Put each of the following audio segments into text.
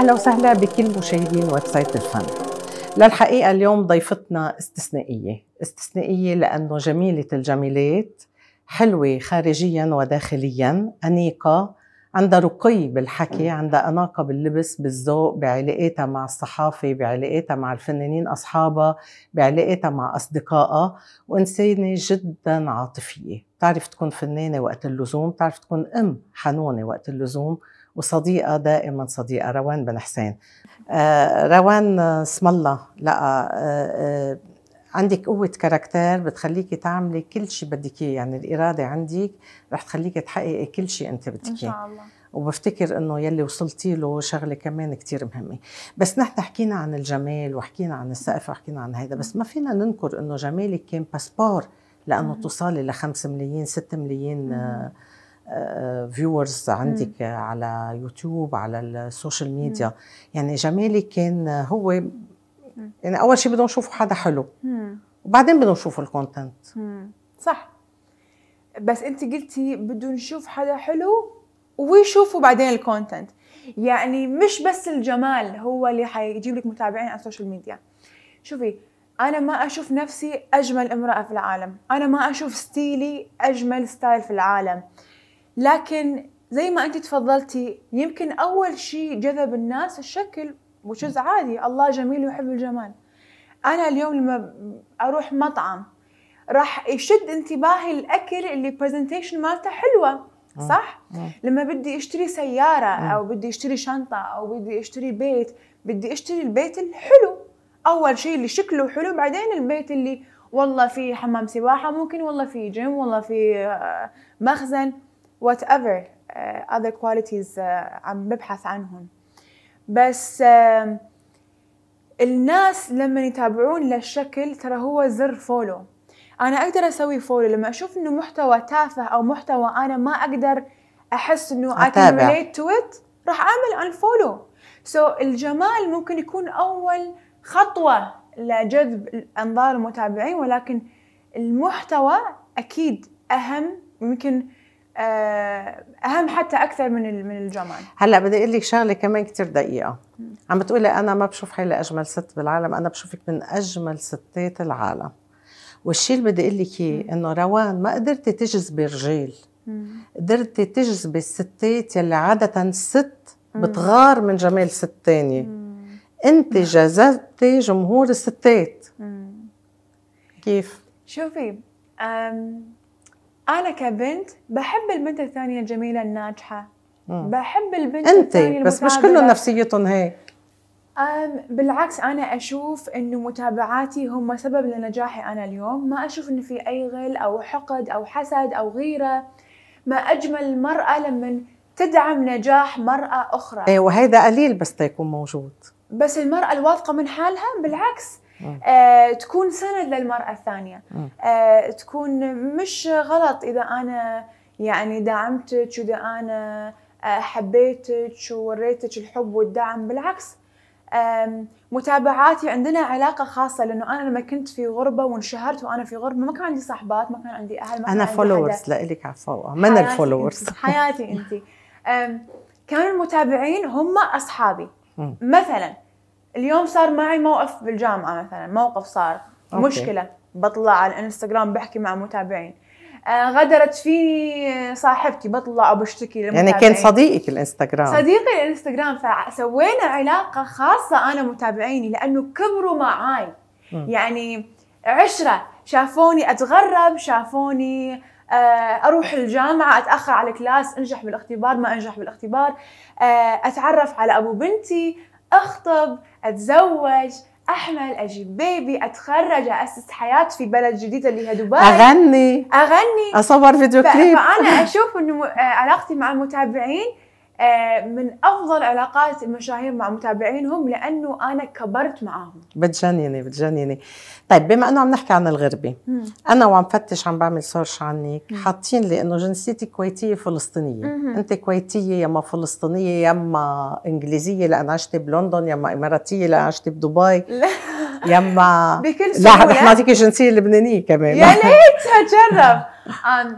أهلا وسهلا بكل مشاهدين ويب سايت الفن للحقيقة اليوم ضيفتنا استثنائية استثنائية لأنه جميلة الجميلات حلوة خارجيا وداخليا أنيقة عندها رقي بالحكي عندها أناقة باللبس بالذوق بعلاقاتها مع الصحافة بعلاقاتها مع الفنانين أصحابها بعلاقاتها مع أصدقائها وإنسانة جدا عاطفية بتعرف تكون فنانة وقت اللزوم بتعرف تكون أم حنونة وقت اللزوم وصديقة دائما صديقة روان بن حسين آه، روان آه، اسم الله لقى آه، عندك قوة كاركتير بتخليكي تعملي كل شيء بدك اياه، يعني الإرادة عندك رح تخليكي تحققي كل شيء أنت بدك إياه إن شاء الله وبفتكر انه يلي وصلتي له شغله كمان كثير مهمه بس نحن حكينا عن الجمال وحكينا عن السقف وحكينا عن هذا بس ما فينا ننكر انه جمالك كان باسبور لانه توصلي ل 5 ملايين 6 ملايين آه فيورز آه، عندك مم. على يوتيوب على السوشيال ميديا يعني مم. يعني جمالي كان هو يعني اول شيء بدهم يشوفوا حدا حلو مم. وبعدين بدهم يشوفوا الكونتنت صح بس انت قلتي بدهم نشوف حدا حلو ويشوفوا بعدين الكونتنت يعني مش بس الجمال هو اللي حيجيب لك متابعين على السوشيال ميديا شوفي انا ما اشوف نفسي اجمل امراه في العالم انا ما اشوف ستيلي اجمل ستايل في العالم لكن زي ما انت تفضلتي يمكن اول شيء جذب الناس الشكل وشز عادي الله جميل يحب الجمال انا اليوم لما اروح مطعم راح يشد انتباهي الاكل اللي برزنتيشن مالته حلوه آه، صح آه. لما بدي اشتري سياره آه. او بدي اشتري شنطه او بدي اشتري بيت بدي اشتري البيت الحلو اول شيء اللي شكله حلو بعدين البيت اللي والله فيه حمام سباحه ممكن والله فيه جيم والله فيه مخزن وات ايفر اذر كواليتيز عم ببحث عنهم بس uh, الناس لما يتابعون للشكل ترى هو زر فولو انا اقدر اسوي فولو لما اشوف انه محتوى تافه او محتوى انا ما اقدر احس انه اي كان ريليت تو ات راح اعمل ان فولو سو الجمال ممكن يكون اول خطوه لجذب انظار المتابعين ولكن المحتوى اكيد اهم ممكن آه، اهم حتى اكثر من من الجمال هلا بدي اقول لك شغله كمان كثير دقيقه عم بتقولي انا ما بشوف حالي اجمل ست بالعالم انا بشوفك من اجمل ستات العالم والشيء اللي بدي اقول لك اياه انه روان ما قدرتي تجذبي رجال قدرتي تجذبي الستات يلي عاده ست بتغار من جمال ست تانية انت جذبتي جمهور الستات كيف شوفي أم انا كبنت بحب البنت الثانيه الجميله الناجحه بحب البنت انت بس مش كلهم نفسيتهم هيك بالعكس انا اشوف انه متابعاتي هم سبب لنجاحي انا اليوم ما اشوف انه في اي غل او حقد او حسد او غيره ما اجمل المراه لما تدعم نجاح مراه اخرى ايه وهذا قليل بس تيكون موجود بس المراه الواثقه من حالها بالعكس آه. آه تكون سند للمرأة الثانية آه. آه تكون مش غلط إذا أنا يعني دعمتك وإذا أنا آه، حبيتك ووريتك الحب والدعم بالعكس متابعاتي عندنا علاقة خاصة لأنه أنا لما كنت في غربة وانشهرت وأنا في غربة ما كان عندي صحبات ما كان عندي أهل ما كان أنا فولورز لإلك عفوا من الفولورز حياتي أنت كانوا المتابعين هم أصحابي مثلا اليوم صار معي موقف بالجامعه مثلا موقف صار أوكي. مشكله بطلع على الانستغرام بحكي مع متابعين آه، غدرت فيني صاحبتي بطلع وبشتكي يعني كان صديقك الانستغرام صديقي الانستغرام فسوينا علاقه خاصه انا متابعيني لانه كبروا معاي م. يعني عشره شافوني اتغرب شافوني آه، اروح الجامعه اتاخر على الكلاس انجح بالاختبار ما انجح بالاختبار آه، اتعرف على ابو بنتي اخطب اتزوج احمل اجيب بيبي اتخرج اسس حياتي في بلد جديده اللي هي دبي اغني اغني اصور فيديو كليب فانا اشوف انه آه، علاقتي مع المتابعين آه، من افضل علاقات المشاهير مع متابعينهم لانه انا كبرت معاهم بتجنني بتجنني طيب بما انه عم نحكي عن الغربي مم. انا وعم فتش عم بعمل سيرش عنك حاطين لي انه جنسيتي كويتيه فلسطينيه مم. انت كويتيه يما فلسطينيه يما انجليزيه لان عشتي بلندن يما اماراتيه لان عشتي بدبي لا. يما بكل سهوله لا رح نعطيكي جنسيه لبنانيه كمان يا ليت هتجرب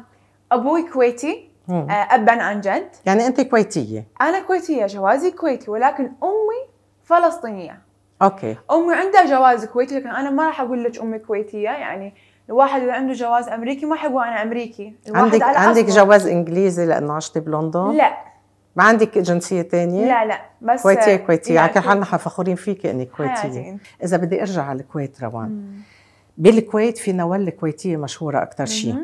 ابوي كويتي آه، ابا عن جد يعني انت كويتيه انا كويتيه جوازي كويتي ولكن امي فلسطينيه اوكي امي عندها جواز كويتي لكن انا ما راح اقول لك امي كويتيه يعني الواحد اللي عنده جواز امريكي ما حيقول انا امريكي عندك على عندك جواز انجليزي لانه عشتي بلندن لا ما عندك جنسية ثانيه؟ لا لا بس كويتية كويتية على كل حال نحن فخورين فيك انك كويتية إذا بدي أرجع على الكويت روان مم. بالكويت في نوال الكويتية مشهورة أكثر شيء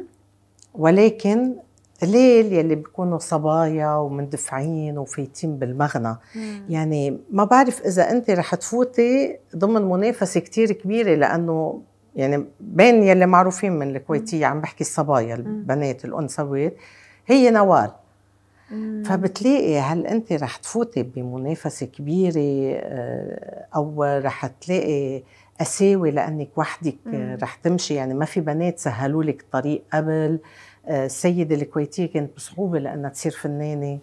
ولكن قليل يلي بيكونوا صبايا ومندفعين وفايتين بالمغنى مم. يعني ما بعرف اذا انت رح تفوتي ضمن منافسه كتير كبيره لانه يعني بين يلي معروفين من الكويتيه عم بحكي الصبايا البنات الانثويات هي نوال فبتلاقي هل انت رح تفوتي بمنافسه كبيره آه، او رح تلاقي قساوه لانك وحدك رح تمشي يعني ما في بنات سهلوا لك الطريق قبل السيده الكويتيه كانت بصعوبه لانها تصير فنانه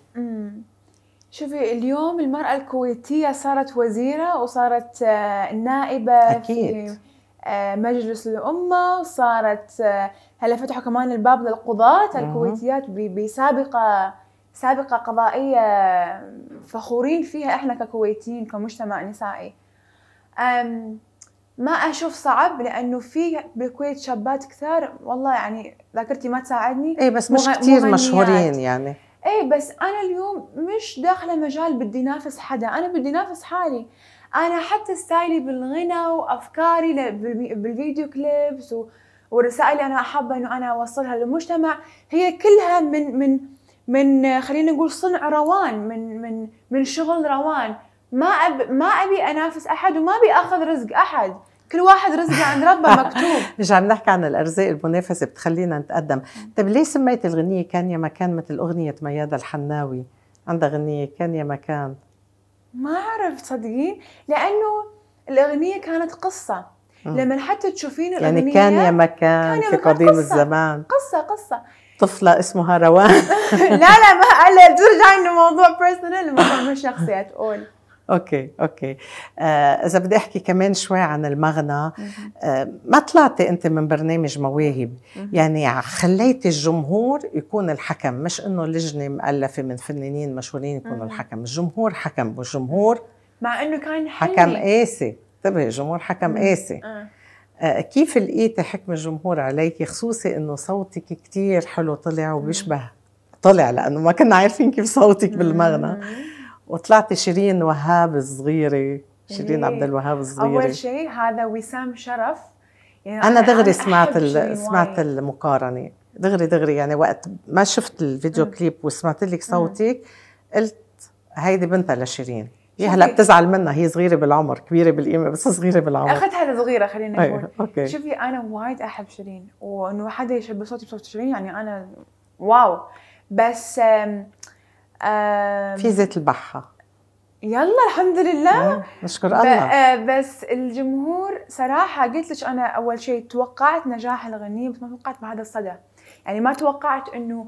شوفي اليوم المرأة الكويتية صارت وزيرة وصارت آه، نائبة أكيد. في آه، مجلس الأمة وصارت آه، هلا فتحوا كمان الباب للقضاة الكويتيات بسابقة سابقة قضائية فخورين فيها احنا ككويتيين كمجتمع نسائي. ما اشوف صعب لانه في بالكويت شابات كثار والله يعني ذاكرتي ما تساعدني اي بس مش مغ... كثير مشهورين يعني اي بس انا اليوم مش داخله مجال بدي نافس حدا انا بدي نافس حالي انا حتى ستايلي بالغنى وافكاري بالفيديو كليبس و... والرسائل اللي انا حابه انه انا اوصلها للمجتمع هي كلها من من من خلينا نقول صنع روان من من من شغل روان ما أب ما ابي انافس احد وما ابي اخذ رزق احد كل واحد رزقه عند ربه مكتوب مش عم نحكي عن الارزاق المنافسه بتخلينا نتقدم طيب ليه سميت الغنيه كان يا مكان مثل اغنيه ميادة الحناوي عندها غنيه كان يا مكان ما اعرف صدقين لانه الاغنيه كانت قصه لما حتى تشوفين يعني الاغنيه يعني كان يا مكان كان في قديم الزمان قصه قصه طفله اسمها روان لا لا ما هلا ترجعي لموضوع بيرسونال الموضوع مش شخصي اتقول اوكي اوكي آه اذا بدي احكي كمان شوي عن المغنى آه ما طلعتي انت من برنامج مواهب يعني خليتي الجمهور يكون الحكم مش انه لجنه مؤلفه من فنانين مشهورين يكونوا الحكم الجمهور حكم والجمهور مع انه كان حلي. حكم قاسي انتبهي طيب، الجمهور حكم قاسي آه. آه. كيف لقيتي حكم الجمهور عليكي خصوصي انه صوتك كتير حلو طلع وبيشبه طلع لانه ما كنا عارفين كيف صوتك بالمغنى وطلعت شيرين وهاب الصغيره إيه. شيرين عبد الوهاب الصغيره اول شيء هذا وسام شرف يعني انا دغري سمعت سمعت المقارنه دغري دغري يعني وقت ما شفت الفيديو كليب وسمعت لك صوتك قلت هيدي بنتها لشيرين هي هلا بتزعل منها هي صغيره بالعمر كبيره بالقيمه بس صغيره بالعمر اخذتها صغيره خلينا أيوة، نقول أوكي. شوفي انا وايد احب شيرين وانه حدا يشبه صوتي بصوت شيرين يعني انا واو بس في زيت البحه يلا الحمد لله آه، نشكر الله آه، بس الجمهور صراحه قلت لك انا اول شيء توقعت نجاح الاغنيه بس ما توقعت بهذا الصدى يعني ما توقعت انه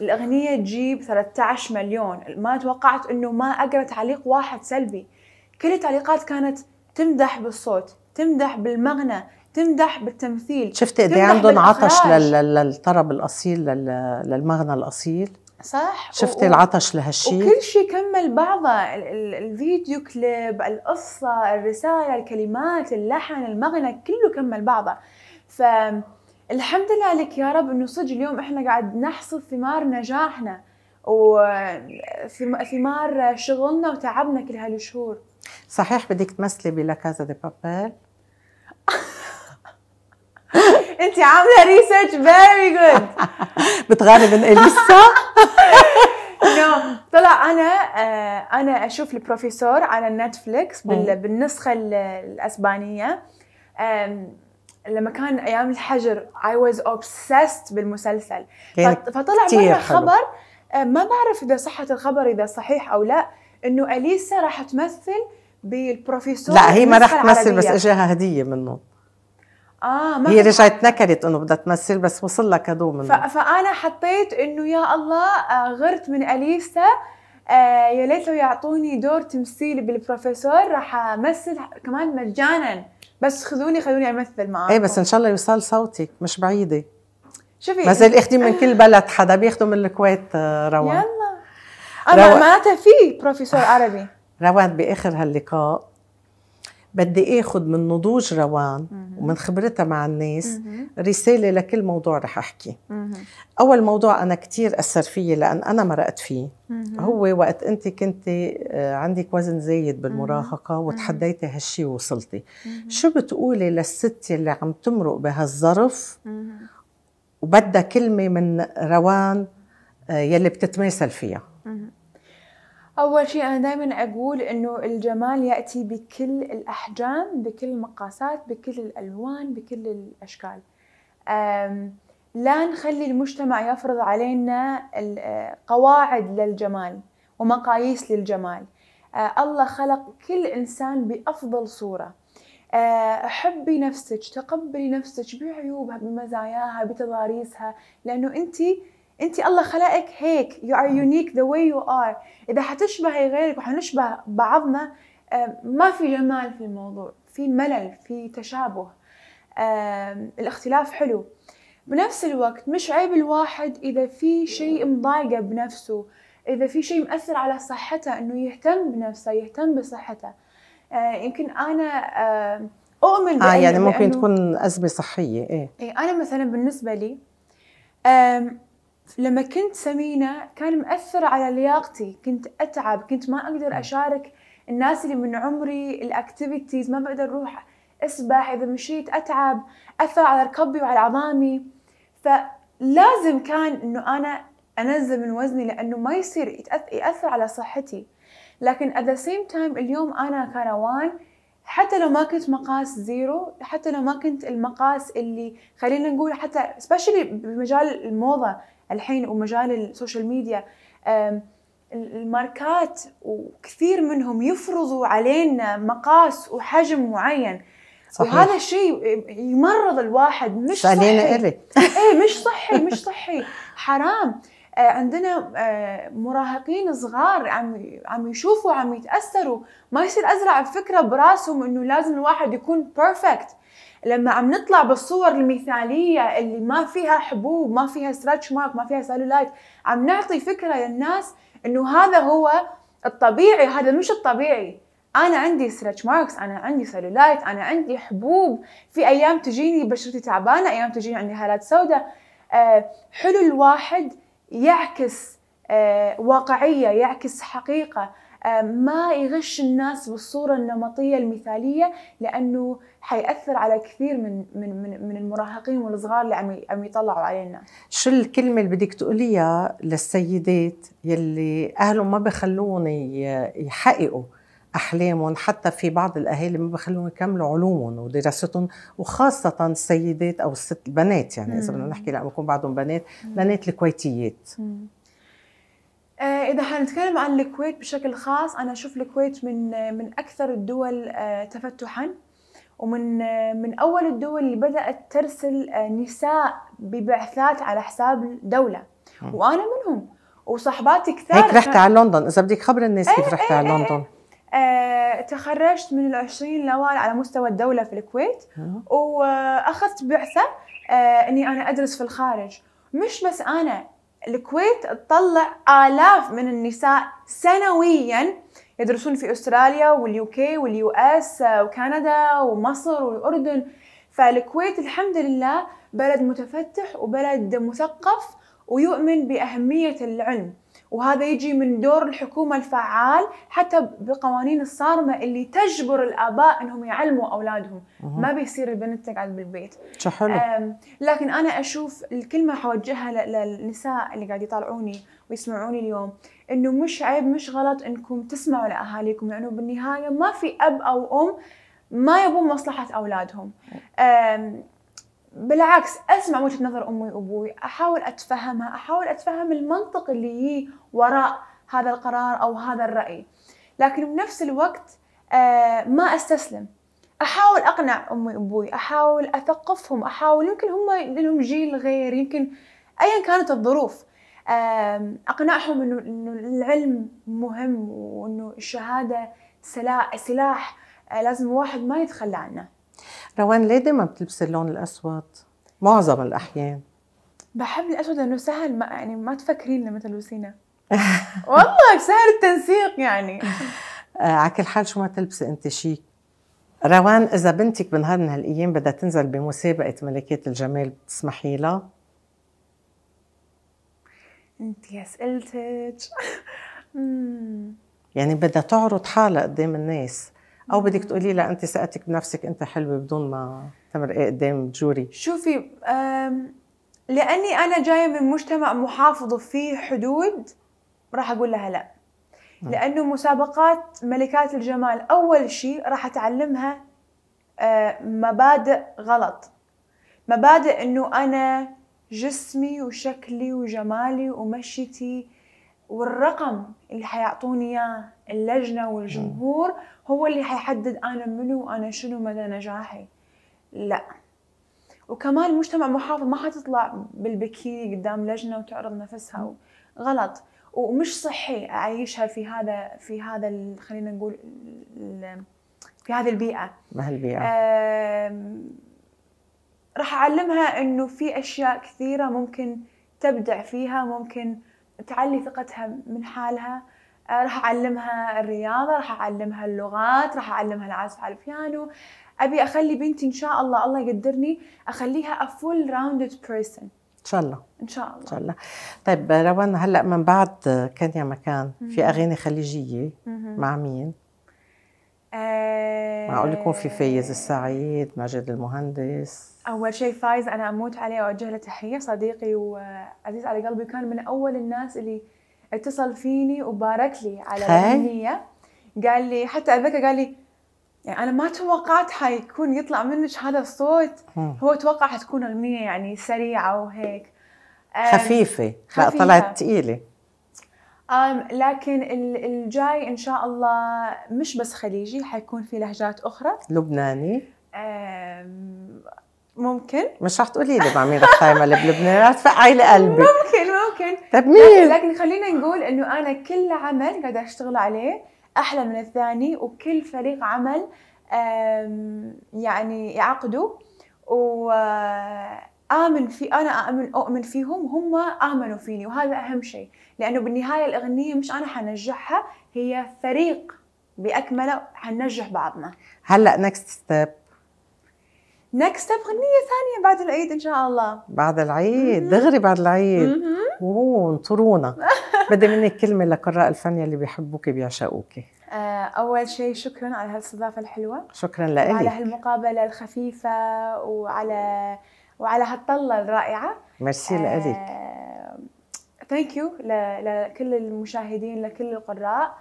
الاغنيه تجيب 13 مليون ما توقعت انه ما اقرا تعليق واحد سلبي كل التعليقات كانت تمدح بالصوت تمدح بالمغنى تمدح بالتمثيل شفت قد ايه عندهم عطش للطرب الاصيل للمغنى الاصيل صح شفتي و... العطش لهالشيء وكل شيء كمل بعضه الفيديو كليب القصه الرساله الكلمات اللحن المغنى كله كمل بعضه فالحمد لله لك يا رب انه صدق اليوم احنا قاعد نحصد ثمار نجاحنا وثمار شغلنا وتعبنا كل هالشهور صحيح بدك تمثلي بلا كازا دي بابيل انت عامله ريسيرش فيري جود من اليسا نو طلع انا آه، انا اشوف البروفيسور على نتفليكس بالنسخه الاسبانيه لما كان ايام الحجر اي واز اوبسيست بالمسلسل يعني فطلع مره خبر آه، ما بعرف اذا صحه الخبر اذا صحيح او لا انه اليسا راح تمثل بالبروفيسور لا هي ما راح تمثل بس اجاها هديه منه اه ما هي رجعت نكرت انه بدها تمثل بس وصل لها كادو منه فانا حطيت انه يا الله آه، غرت من اليسا آه يا ليت لو يعطوني دور تمثيلي بالبروفيسور راح امثل كمان مجانا بس خذوني خلوني امثل معاكم ايه بس ان شاء الله يوصل صوتك مش بعيده شوفي بس اخذي من كل بلد حدا بياخذوا من الكويت آه، روان يلا انا معناتها في بروفيسور عربي روان باخر هاللقاء بدي اخذ من نضوج روان ومن خبرتها مع الناس رساله لكل موضوع رح احكي اول موضوع انا كثير اثر فيي لان انا مرقت فيه هو وقت انت كنت آه، عندك وزن زايد بالمراهقه وتحديتي هالشي ووصلتي شو بتقولي للست اللي عم تمرق بهالظرف وبدها كلمه من روان آه، يلي بتتماثل فيها أول شيء أنا دائما أقول إنه الجمال يأتي بكل الأحجام بكل المقاسات بكل الألوان بكل الأشكال لا نخلي المجتمع يفرض علينا آه، قواعد للجمال ومقاييس للجمال آه، الله خلق كل إنسان بأفضل صورة آه، حبي نفسك تقبلي نفسك بعيوبها بمزاياها بتضاريسها لأنه أنت انت الله خلقك هيك يو ار يونيك ذا واي يو ار اذا حتشبهي غيرك وحنشبه بعضنا آه، ما في جمال في الموضوع في ملل في تشابه آه، الاختلاف حلو بنفس الوقت مش عيب الواحد اذا في شيء مضايقه بنفسه اذا في شيء مأثر على صحته انه يهتم بنفسه يهتم بصحته آه، يمكن انا اؤمن اه يعني ممكن تكون ازمه صحيه ايه, إيه انا مثلا بالنسبه لي لما كنت سمينة كان مأثر على لياقتي كنت أتعب كنت ما أقدر أشارك الناس اللي من عمري الأكتيفيتيز ما بقدر أروح أسبح إذا مشيت أتعب أثر على ركبي وعلى عظامي فلازم كان إنه أنا أنزل من وزني لأنه ما يصير يأثر على صحتي لكن at the same time اليوم أنا كروان حتى لو ما كنت مقاس زيرو حتى لو ما كنت المقاس اللي خلينا نقول حتى سبيشلي بمجال الموضه الحين ومجال السوشيال ميديا الماركات وكثير منهم يفرضوا علينا مقاس وحجم معين صحيح. وهذا الشيء يمرض الواحد مش صحي علينا إيه مش صحي مش صحي حرام آه، عندنا آه، مراهقين صغار عم عم يشوفوا عم يتاثروا ما يصير ازرع الفكره براسهم انه لازم الواحد يكون بيرفكت لما عم نطلع بالصور المثاليه اللي ما فيها حبوب ما فيها ستريتش مارك ما فيها سالولايت عم نعطي فكره للناس انه هذا هو الطبيعي هذا مش الطبيعي انا عندي ستريتش ماركس انا عندي سالولايت انا عندي حبوب في ايام تجيني بشرتي تعبانه ايام تجيني عندي هالات سوداء أه حلو الواحد يعكس آه، واقعيه يعكس حقيقه آه، ما يغش الناس بالصورة النمطية المثالية لأنه حيأثر على كثير من من من, من المراهقين والصغار اللي عم عم يطلعوا علينا. شو الكلمة اللي بدك تقوليها للسيدات يلي أهلهم ما بخلوني يحققوا احلامهم حتى في بعض الاهالي ما بخلوهم يكملوا علومهم ودراستهم وخاصه السيدات او الست البنات يعني اذا بدنا نحكي لا بكون بعضهم بنات بنات الكويتيات آه، اذا حنتكلم عن الكويت بشكل خاص انا اشوف الكويت من من اكثر الدول آه، تفتحا ومن آه، من اول الدول اللي بدات ترسل نساء ببعثات على حساب الدوله وانا منهم وصاحباتي كثار هيك رحت على لندن اذا بدك خبر الناس كيف إيه، رحت إيه، على إيه، لندن آه، تخرجت من العشرين الأوائل على مستوى الدولة في الكويت وأخذت بعثة آه، أني أنا أدرس في الخارج مش بس أنا الكويت تطلع آلاف من النساء سنويا يدرسون في أستراليا واليوكي واليو اس آه، وكندا ومصر والأردن فالكويت الحمد لله بلد متفتح وبلد مثقف ويؤمن بأهمية العلم وهذا يجي من دور الحكومة الفعال حتى بالقوانين الصارمة اللي تجبر الآباء أنهم يعلموا أولادهم ما بيصير البنت تقعد بالبيت حلو. لكن أنا أشوف الكلمة حوجهها للنساء اللي قاعد يطالعوني ويسمعوني اليوم أنه مش عيب مش غلط أنكم تسمعوا لأهاليكم لأنه بالنهاية ما في أب أو أم ما يبون مصلحة أولادهم بالعكس اسمع وجهه نظر امي وابوي احاول اتفهمها احاول اتفهم المنطق اللي يجي وراء هذا القرار او هذا الراي لكن بنفس الوقت آه، ما استسلم احاول اقنع امي وابوي احاول اثقفهم احاول يمكن هم لهم جيل غير يمكن ايا كانت الظروف آه، اقنعهم انه العلم مهم وانه الشهاده سلاح سلاح آه، لازم الواحد ما يتخلى عنه روان ليه دايما بتلبسي اللون الاسود؟ معظم الاحيان بحب الاسود لانه سهل ما يعني ما تفكري لنا تلبسينه لوسينا والله سهل التنسيق يعني آه، على كل حال شو ما تلبسي انت شيك روان اذا بنتك بنهار من هالايام بدها تنزل بمسابقه ملكات الجمال بتسمحي لها؟ انت اسئلتك يعني بدها تعرض حالها قدام الناس او بدك تقولي لها انت ثقتك بنفسك انت حلوه بدون ما تمرقي إيه قدام جوري شوفي لاني انا جايه من مجتمع محافظ فيه حدود راح اقول لها لا لانه مسابقات ملكات الجمال اول شيء راح اتعلمها آه، مبادئ غلط مبادئ انه انا جسمي وشكلي وجمالي ومشيتي والرقم اللي حيعطوني اياه اللجنه والجمهور هو اللي حيحدد انا منو وانا شنو مدى نجاحي لا وكمان المجتمع محافظ ما حتطلع بالبكيري قدام لجنه وتعرض نفسها غلط ومش صحي اعيشها في هذا في هذا خلينا نقول في هذه البيئه ما هالبيئه راح اعلمها انه في اشياء كثيره ممكن تبدع فيها ممكن تعلي ثقتها من حالها آه، راح اعلمها الرياضه راح اعلمها اللغات راح اعلمها العزف على البيانو ابي اخلي بنتي ان شاء الله الله يقدرني اخليها افول راوندد بيرسون ان شاء الله ان شاء الله ان شاء الله طيب آه، روان هلا من بعد كان يا مكان في اغاني خليجيه مع مين؟ أه معقول يكون في فايز السعيد ماجد المهندس اول شيء فايز انا اموت عليه واوجه له تحيه صديقي وعزيز على قلبي كان من اول الناس اللي اتصل فيني وبارك لي على الاغنيه قال لي حتى اتذكر قال لي يعني انا ما توقعت حيكون يطلع منك هذا الصوت هو توقع حتكون اغنيه يعني سريعه وهيك خفيفه, خفيفة. لا طلعت ثقيله أم لكن الجاي ان شاء الله مش بس خليجي حيكون في لهجات اخرى لبناني ممكن مش رح تقولي لي بعمير الخايمه بلبنان رح تفقعي لقلبي قلبي ممكن ممكن طيب مين لكن خلينا نقول انه انا كل عمل قاعده اشتغل عليه احلى من الثاني وكل فريق عمل يعني يعقدوا وآمن آه، في أنا آمن أؤمن فيهم هم آمنوا فيني وهذا أهم شيء لأنه بالنهاية الأغنية مش أنا حنجحها هي فريق بأكمله حننجح بعضنا هلا نكست ستيب نكست اب غنيه ثانيه بعد العيد ان شاء الله بعد العيد دغري بعد العيد اوه انطرونا بدي منك كلمه لقراء الفن اللي بيحبوك بيعشقوك آه، اول شيء شكرا على هالاستضافه الحلوه شكرا لك على هالمقابله الخفيفه وعلى وعلى هالطله الرائعه ميرسي لك ثانك يو لكل المشاهدين لكل القراء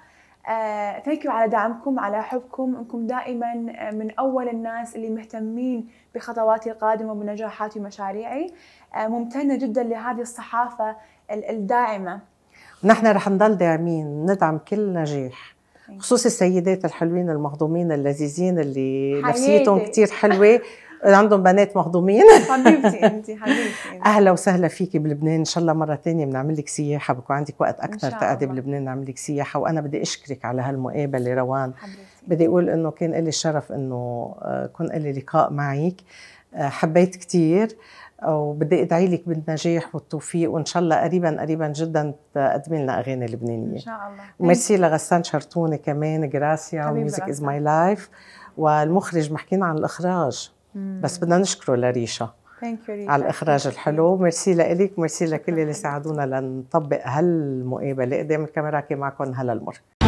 ثانك آه، يو على دعمكم على حبكم انكم دائما آه، من اول الناس اللي مهتمين بخطواتي القادمه وبنجاحاتي ومشاريعي آه، ممتنه جدا لهذه الصحافه الداعمه نحن رح نضل داعمين ندعم كل نجاح إيه. خصوصي السيدات الحلوين المهضومين اللذيذين اللي حياتي. نفسيتهم كتير حلوه عندهم بنات مهضومين حبيبتي انت حبيبتي اهلا وسهلا فيكي بلبنان ان شاء الله مره ثانيه بنعمل لك سياحه بكون عندك وقت اكثر تقعدي بلبنان نعمل لك سياحه وانا بدي اشكرك على هالمقابله روان حبيبتي. بدي اقول انه كان لي الشرف انه آه، كون لي لقاء معك آه، حبيت كثير وبدي ادعي لك بالنجاح والتوفيق وان شاء الله قريبا قريبا جدا تقدمي لنا اغاني لبنانيه ان شاء الله وميرسي لغسان شرطوني كمان جراسيا وميوزك از ماي لايف والمخرج ما حكينا عن الاخراج بس بدنا نشكره لريشا على الاخراج الحلو ميرسي لك ميرسي لكل اللي ساعدونا لنطبق هالمقابله قدام الكاميرا كي معكم هلا المر